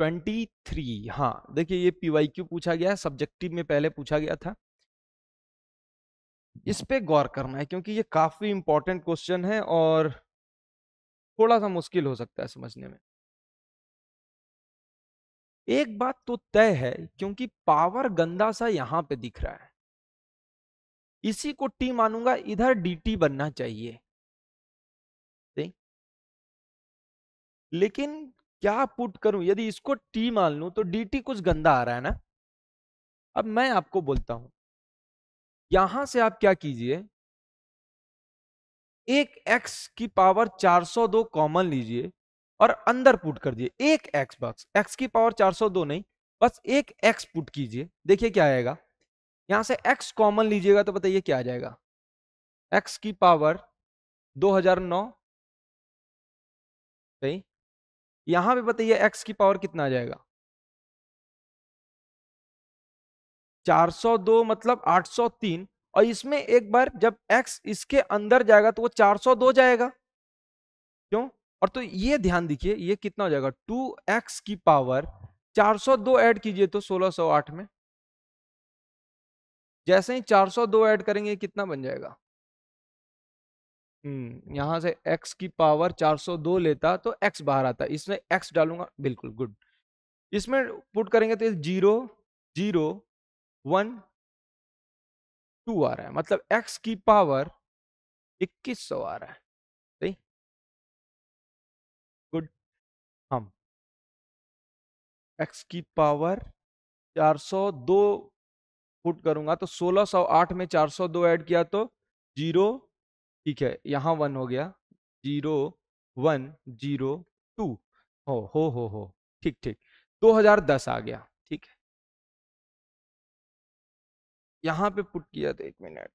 twenty three हाँ देखिए ये पीवाई क्यू पूछा गया है सब्जेक्टिव में पहले पूछा गया था इस पे गौर करना है क्योंकि ये काफी इंपॉर्टेंट क्वेश्चन है और थोड़ा सा मुश्किल हो सकता है समझने में एक बात तो तय है क्योंकि पावर गंदा सा यहां पे दिख रहा है इसी को टी मानूंगा इधर डीटी बनना चाहिए लेकिन क्या पुट करूं यदि इसको टी मान लू तो डी टी कुछ गंदा आ रहा है ना अब मैं आपको बोलता हूं यहां से आप क्या कीजिए एक एक्स की पावर 402 कॉमन लीजिए और अंदर पुट कर दिए एक एक्स बक्स एक्स की पावर 402 नहीं बस एक एक्स पुट कीजिए देखिए क्या आएगा यहां से एक्स कॉमन लीजिएगा तो बताइए क्या आ जाएगा एक्स की पावर 2009 सही यहां पे बताइए एक्स की पावर कितना आ जाएगा 402 मतलब 803 और इसमें एक बार जब x इसके अंदर जाएगा तो वो 402 जाएगा क्यों और तो ये ध्यान दीजिए ये कितना हो जाएगा 2x की पावर 402 ऐड कीजिए तो 1608 में जैसे ही 402 ऐड करेंगे कितना बन जाएगा हम्म यहाँ से x की पावर 402 लेता तो x बाहर आता इसमें x डालूंगा बिल्कुल गुड इसमें पुट करेंगे तो जीरो जीरो वन टू आ रहा है मतलब x की पावर 2100 आ रहा है सही गुड हम x की पावर 402 पुट करूंगा तो 1608 में 402 ऐड किया तो जीरो ठीक है यहाँ वन हो गया जीरो वन जीरो टू हो हो हो हो ठीक ठीक 2010 आ गया ठीक है यहाँ पे पुट किया था एक मिनट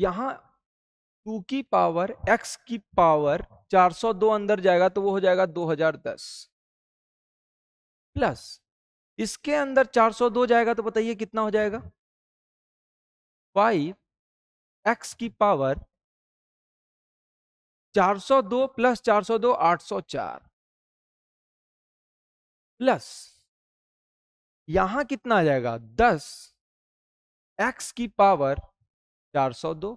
यहाँ टू की पावर एक्स की पावर 402 अंदर जाएगा तो वो हो जाएगा 2010 प्लस इसके अंदर 402 जाएगा तो बताइए कितना हो जाएगा फाइव एक्स की पावर चार सौ दो प्लस चार सौ दो आठ सौ चार प्लस यहां कितना आ जाएगा दस एक्स की पावर चार सौ दो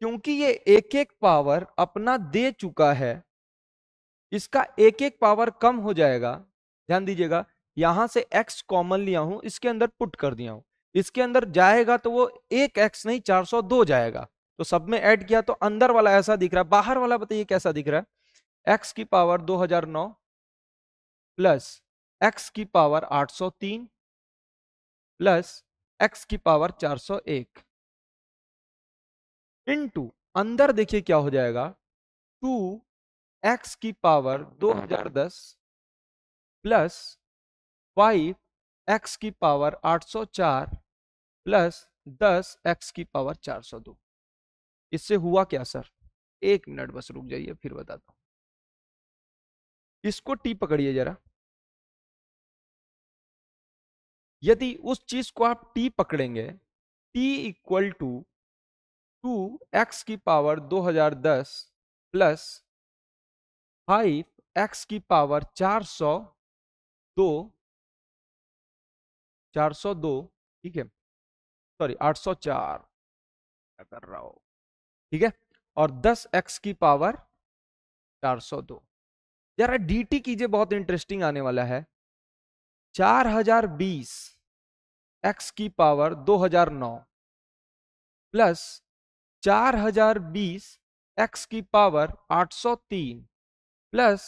क्योंकि ये एक एक पावर अपना दे चुका है इसका एक एक पावर कम हो जाएगा ध्यान दीजिएगा यहां से x कॉमन लिया हूं इसके अंदर पुट कर दिया हूं इसके अंदर जाएगा तो वो एक एक्स नहीं चार सौ दो जाएगा तो सब में ऐड किया तो अंदर वाला ऐसा दिख रहा है बाहर वाला बताइए कैसा दिख रहा है एक्स की पावर 2009 प्लस एक्स की पावर 803 प्लस एक्स की पावर 401 टू अंदर देखिए क्या हो जाएगा टू एक्स की पावर 2010 प्लस फाइव एक्स की पावर 804 प्लस दस एक्स की पावर चार सौ दो इससे हुआ क्या सर एक मिनट बस रुक जाइए फिर बताता हूं इसको टी पकड़िए जरा यदि उस चीज को आप टी पकड़ेंगे T equal to two X की पावर 2010 प्लस फाइव एक्स की पावर 402 402 ठीक है सॉरी 804 क्या कर रहा हो ठीक है और दस एक्स की पावर 402 यार डीटी कीजिए बहुत इंटरेस्टिंग आने वाला है बीस एक्स की पावर 2009 प्लस बीस एक्स की पावर 803 प्लस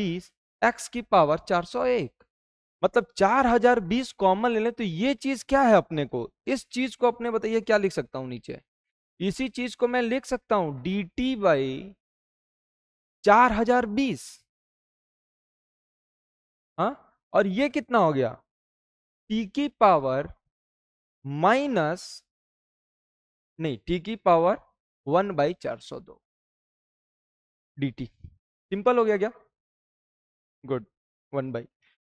बीस एक्स की पावर 401 मतलब चार हजार बीस कॉमन ले लें तो ये चीज क्या है अपने को इस चीज को अपने बताइए क्या लिख सकता हूं नीचे इसी चीज को मैं लिख सकता हूं डी टी बाई चार हजार बीस हाँ और ये कितना हो गया टी की पावर माइनस नहीं टी की पावर वन बाई चार सौ दो डी टी सिंपल हो गया क्या गुड वन बाई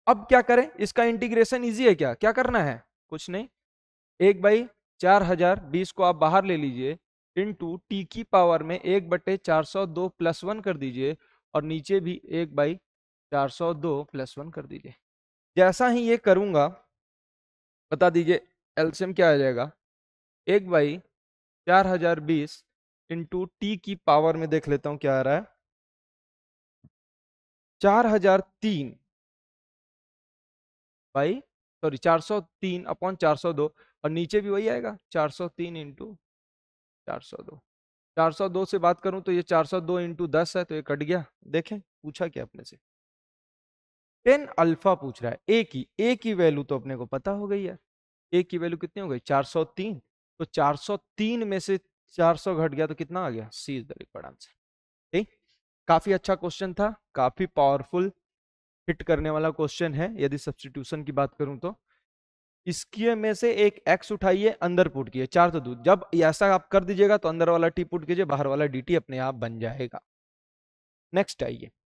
अब क्या करें इसका इंटीग्रेशन इजी है क्या क्या करना है कुछ नहीं एक बाई चार हजार बीस को आप बाहर ले लीजिए इंटू टी की पावर में एक बटे चार सौ दो प्लस वन कर दीजिए और नीचे भी एक बाई चार सौ दो प्लस वन कर दीजिए जैसा ही ये करूँगा बता दीजिए एल्शियम क्या आ जाएगा एक बाई चार हजार बीस इंटू टी की पावर में देख लेता हूँ क्या आ रहा है चार हजार तीन बाई सॉरी चार सौ तीन अपॉन चार सौ दो और नीचे भी वही आएगा चार सौ तीन इंटू चार सौ दो चार सौ दो से बात करूं तो ये चार सौ दो इंटू दस है तो ये कट गया देखें पूछा क्या अपने से टेन अल्फा पूछ रहा है ए की ए की वैल्यू तो अपने को पता हो गई है ए की वैल्यू कितनी हो गई चार सौ तीन तो चार सौ तीन में से चार सौ घट गया तो कितना आ गया C is the required answer ठीक काफी अच्छा क्वेश्चन था काफी पावरफुल हिट करने वाला क्वेश्चन है यदि सब्सटीट्यूशन की बात करूं तो इसके में से एक एक्स उठाइए अंदर पुट किए चार तो दूध जब ऐसा आप कर दीजिएगा तो अंदर वाला टी पुट कीजिए बाहर वाला डी अपने आप बन जाएगा नेक्स्ट आइए